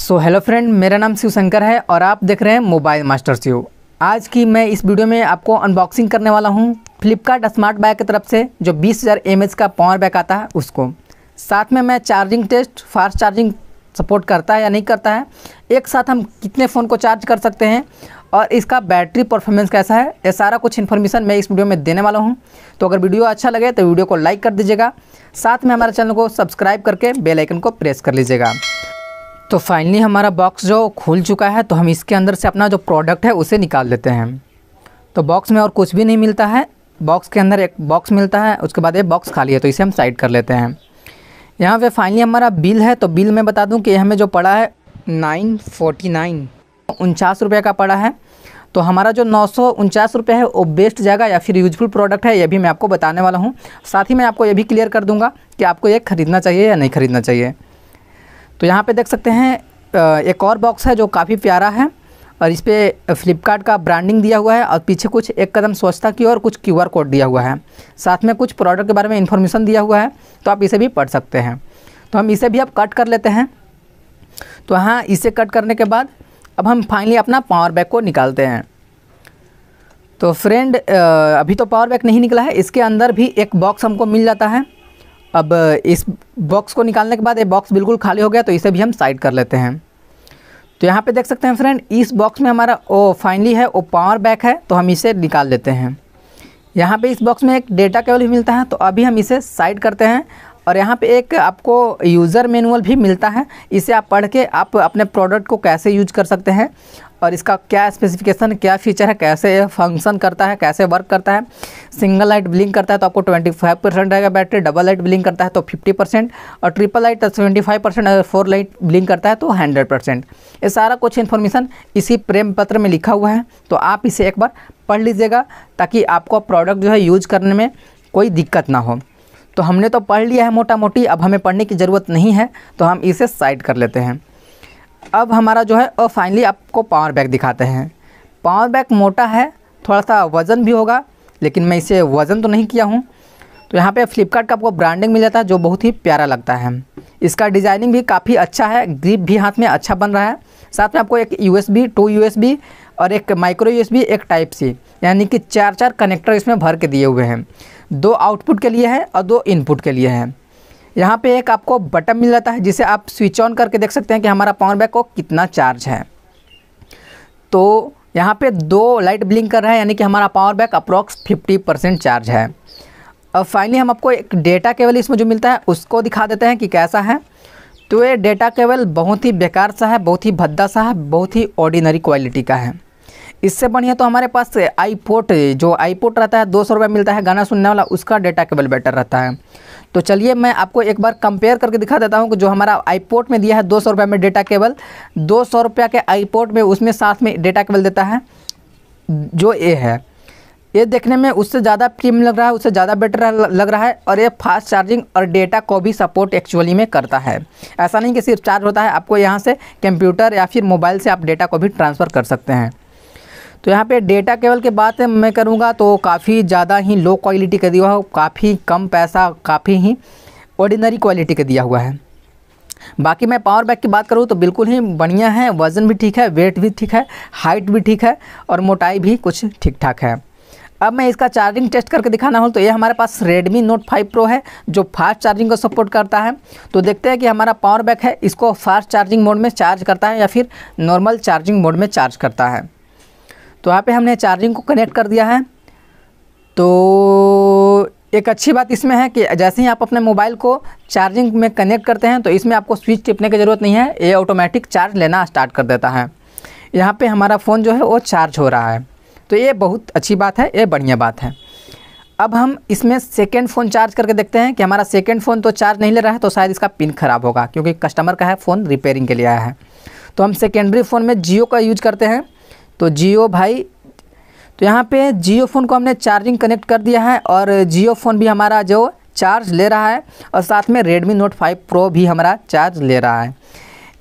so hello friend मेरा नाम शिव शंकर है और आप देख रहे हैं मोबाइल मास्टर शिव आज की मैं इस वीडियो में आपको अनबॉक्सिंग करने वाला हूँ फ्लिपकार्ट स्मार्ट बैग की तरफ से जो बीस हज़ार एम का पावर बैग आता है उसको साथ में मैं charging test fast charging support करता है या नहीं करता है एक साथ हम कितने फ़ोन को चार्ज कर सकते हैं और इसका बैटरी परफॉर्मेंस कैसा है ये सारा कुछ इन्फॉर्मेशन मैं इस वीडियो में देने वाला हूँ तो अगर वीडियो अच्छा लगे तो वीडियो को लाइक कर दीजिएगा साथ में हमारे चैनल को सब्सक्राइब करके बेलाइकन को प्रेस कर लीजिएगा तो फाइनली हमारा बॉक्स जो खुल चुका है तो हम इसके अंदर से अपना जो प्रोडक्ट है उसे निकाल लेते हैं तो बॉक्स में और कुछ भी नहीं मिलता है बॉक्स के अंदर एक बॉक्स मिलता है उसके बाद एक बॉक्स खाली है तो इसे हम साइड कर लेते हैं यहाँ पे फाइनली हमारा बिल है तो बिल मैं बता दूँ कि हमें जो पड़ा है नाइन फोर्टी नाइन उनचास रुपये का पड़ा है तो हमारा जो नौ सौ उनचास रुपये है वो बेस्ट जाएगा या फिर यूजफुल प्रोडक्ट है ये भी मैं आपको बताने वाला हूँ साथ ही मैं आपको ये भी क्लियर कर दूँगा कि आपको ये ख़रीदना चाहिए या नहीं ख़रीदना चाहिए तो यहाँ पे देख सकते हैं एक और बॉक्स है जो काफ़ी प्यारा है और इस पर फ्लिपकार्ट का ब्रांडिंग दिया हुआ है और पीछे कुछ एक कदम स्वच्छता की और कुछ क्यू कोड दिया हुआ है साथ में कुछ प्रोडक्ट के बारे में इन्फॉर्मेशन दिया हुआ है तो आप इसे भी पढ़ सकते हैं तो हम इसे भी अब कट कर लेते हैं तो हाँ इसे कट करने के बाद अब हम फाइनली अपना पावर बैक को निकालते हैं तो फ्रेंड अभी तो पावर बैक नहीं निकला है इसके अंदर भी एक बॉक्स हमको मिल जाता है अब इस बॉक्स को निकालने के बाद ये बॉक्स बिल्कुल खाली हो गया तो इसे भी हम साइड कर लेते हैं तो यहाँ पे देख सकते हैं फ्रेंड इस बॉक्स में हमारा ओ फाइनली है वो पावर बैक है तो हम इसे निकाल लेते हैं यहाँ पे इस बॉक्स में एक डेटा केबल भी मिलता है तो अभी हम इसे साइड करते हैं और यहाँ पे एक आपको यूज़र मैनुअल भी मिलता है इसे आप पढ़ के आप अपने प्रोडक्ट को कैसे यूज कर सकते हैं और इसका क्या स्पेसिफिकेशन क्या फीचर है कैसे फंक्शन करता है कैसे वर्क करता है सिंगल लाइट ब्लिंक करता है तो आपको 25 परसेंट रहेगा बैटरी डबल लाइट ब्लिंक करता है तो 50 परसेंट और ट्रिपल लाइट तो सेवेंटी फाइव परसेंट अगर फोर लाइट ब्लिंक करता है तो हंड्रेड परसेंट ये सारा कुछ इन्फॉर्मेशन इसी प्रेम पत्र में लिखा हुआ है तो आप इसे एक बार पढ़ लीजिएगा ताकि आपको प्रोडक्ट जो है यूज करने में कोई दिक्कत ना हो तो हमने तो पढ़ लिया है मोटा मोटी अब हमें पढ़ने की ज़रूरत नहीं है तो हम इसे साइड कर लेते हैं अब हमारा जो है और फाइनली आपको पावर बैक दिखाते हैं पावर बैग मोटा है थोड़ा सा वज़न भी होगा लेकिन मैं इसे वज़न तो नहीं किया हूँ तो यहाँ पे फ्लिपकार्ट का आपको ब्रांडिंग मिल जाता है जो बहुत ही प्यारा लगता है इसका डिज़ाइनिंग भी काफ़ी अच्छा है ग्रिप भी हाथ में अच्छा बन रहा है साथ में आपको एक यू एस बी टू यू एस बी और एक माइक्रो यू एस बी एक टाइप सी यानी कि चार चार कनेक्टर इसमें भर के दिए हुए हैं दो आउटपुट के लिए है और दो इनपुट के लिए हैं यहाँ पे एक आपको बटन मिल जाता है जिसे आप स्विच ऑन करके देख सकते हैं कि हमारा पावर बैंक को कितना चार्ज है तो यहाँ पे दो लाइट ब्लिंक कर रहा है यानी कि हमारा power bank approx 50 percent charge है अब फाइनली हम आपको एक डेटा केबल इसमें जो मिलता है उसको दिखा देते हैं कि कैसा है तो ये डेटा केबल बहुत ही बेकार सा है बहुत ही भद्दा सा है बहुत ही ऑर्डिनरी क्वालिटी का है इससे बढ़िया तो हमारे पास आईपोर्ट जो आईपोर्ट रहता है दो सौ रुपये मिलता है गाना सुनने वाला उसका डेटा केबल बेटर रहता है तो चलिए मैं आपको एक बार कंपेयर करके दिखा देता हूँ कि जो हमारा आईपोर्ट में दिया है दो सौ रुपये में डेटा केबल दो सौ के आईपोर्ट में उसमें साथ में डेटा केबल देता है जो ये है ये देखने में उससे ज़्यादा प्रीम लग रहा है उससे ज़्यादा बेटर लग रहा है और ये फास्ट चार्जिंग और डेटा को भी सपोर्ट एक्चुअली में करता है ऐसा नहीं कि सिर्फ चार्ज होता है आपको यहाँ से कंप्यूटर या फिर मोबाइल से आप डेटा को भी ट्रांसफ़र कर सकते हैं तो यहाँ पे डेटा केबल के बात मैं करूँगा तो काफ़ी ज़्यादा ही लो क्वालिटी का दिया हुआ काफ़ी कम पैसा काफ़ी ही ऑर्डिनरी क्वालिटी का दिया हुआ है बाकी मैं पावर बैक की बात करूँ तो बिल्कुल ही बढ़िया है वज़न भी ठीक है वेट भी ठीक है हाइट भी ठीक है और मोटाई भी कुछ ठीक ठाक है अब मैं इसका चार्जिंग टेस्ट करके दिखाना हो तो ये हमारे पास Redmi Note 5 Pro है जो फास्ट चार्जिंग को सपोर्ट करता है तो देखते हैं कि हमारा पावर बैक है इसको फास्ट चार्जिंग मोड में चार्ज करता है या फिर नॉर्मल चार्जिंग मोड में चार्ज करता है तो यहाँ पे हमने चार्जिंग को कनेक्ट कर दिया है तो एक अच्छी बात इसमें है कि जैसे ही आप अपने मोबाइल को चार्जिंग में कनेक्ट करते हैं तो इसमें आपको स्विच टिपने की ज़रूरत नहीं है ये ऑटोमेटिक चार्ज लेना स्टार्ट कर देता है यहाँ पे हमारा फ़ोन जो है वो चार्ज हो रहा है तो ये बहुत अच्छी बात है ये बढ़िया बात है अब हम इसमें सेकेंड फ़ोन चार्ज करके देखते हैं कि हमारा सेकेंड फ़ोन तो चार्ज नहीं ले रहा है तो शायद इसका पिन ख़राब होगा क्योंकि कस्टमर का है फ़ोन रिपेयरिंग के लिए आया है तो हम सेकेंडरी फ़ोन में जियो का यूज करते हैं तो जियो भाई तो यहाँ पे जियो फ़ोन को हमने चार्जिंग कनेक्ट कर दिया है और जियो फ़ोन भी हमारा जो चार्ज ले रहा है और साथ में रेडमी नोट 5 प्रो भी हमारा चार्ज ले रहा है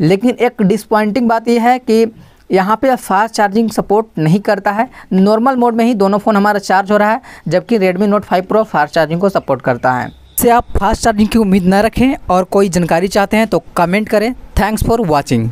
लेकिन एक डिसपॉइंटिंग बात यह है कि यहाँ पे फास्ट चार्जिंग सपोर्ट नहीं करता है नॉर्मल मोड में ही दोनों फ़ोन हमारा चार्ज हो रहा है जबकि Redmi note 5 pro fast charging को सपोर्ट करता है इससे आप फास्ट चार्जिंग की उम्मीद न रखें और कोई जानकारी चाहते हैं तो कमेंट करें थैंक्स फॉर वॉचिंग